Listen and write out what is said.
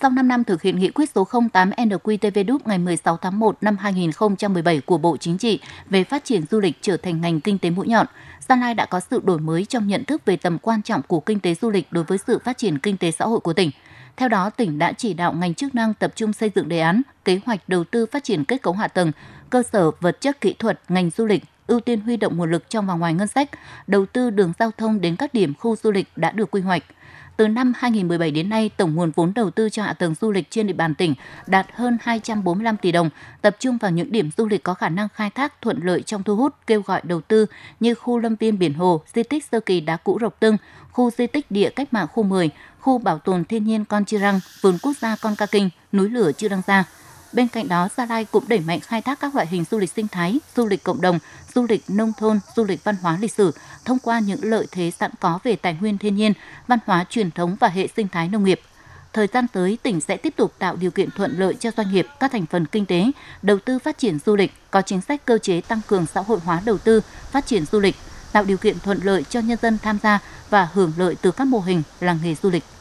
sau 5 năm thực hiện nghị quyết số 08 NQTV ngày 16 tháng 1 năm 2017 của Bộ Chính trị về phát triển du lịch trở thành ngành kinh tế mũi nhọn, Gia Lai đã có sự đổi mới trong nhận thức về tầm quan trọng của kinh tế du lịch đối với sự phát triển kinh tế xã hội của tỉnh. Theo đó, tỉnh đã chỉ đạo ngành chức năng tập trung xây dựng đề án, kế hoạch đầu tư phát triển kết cấu hạ tầng, cơ sở vật chất kỹ thuật ngành du lịch ưu tiên huy động nguồn lực trong và ngoài ngân sách, đầu tư đường giao thông đến các điểm khu du lịch đã được quy hoạch từ năm 2017 đến nay, tổng nguồn vốn đầu tư cho hạ tầng du lịch trên địa bàn tỉnh đạt hơn 245 tỷ đồng, tập trung vào những điểm du lịch có khả năng khai thác thuận lợi trong thu hút kêu gọi đầu tư như khu lâm viên biển hồ, di tích sơ kỳ đá cũ Rộc Tưng, khu di tích địa cách mạng khu 10, khu bảo tồn thiên nhiên Con chư Răng, vườn quốc gia Con Ca Kinh, núi lửa Chư răng Gia. Bên cạnh đó, Gia Lai cũng đẩy mạnh khai thác các loại hình du lịch sinh thái, du lịch cộng đồng, du lịch nông thôn, du lịch văn hóa lịch sử thông qua những lợi thế sẵn có về tài nguyên thiên nhiên, văn hóa truyền thống và hệ sinh thái nông nghiệp. Thời gian tới, tỉnh sẽ tiếp tục tạo điều kiện thuận lợi cho doanh nghiệp, các thành phần kinh tế, đầu tư phát triển du lịch, có chính sách cơ chế tăng cường xã hội hóa đầu tư, phát triển du lịch, tạo điều kiện thuận lợi cho nhân dân tham gia và hưởng lợi từ các mô hình làng nghề du lịch.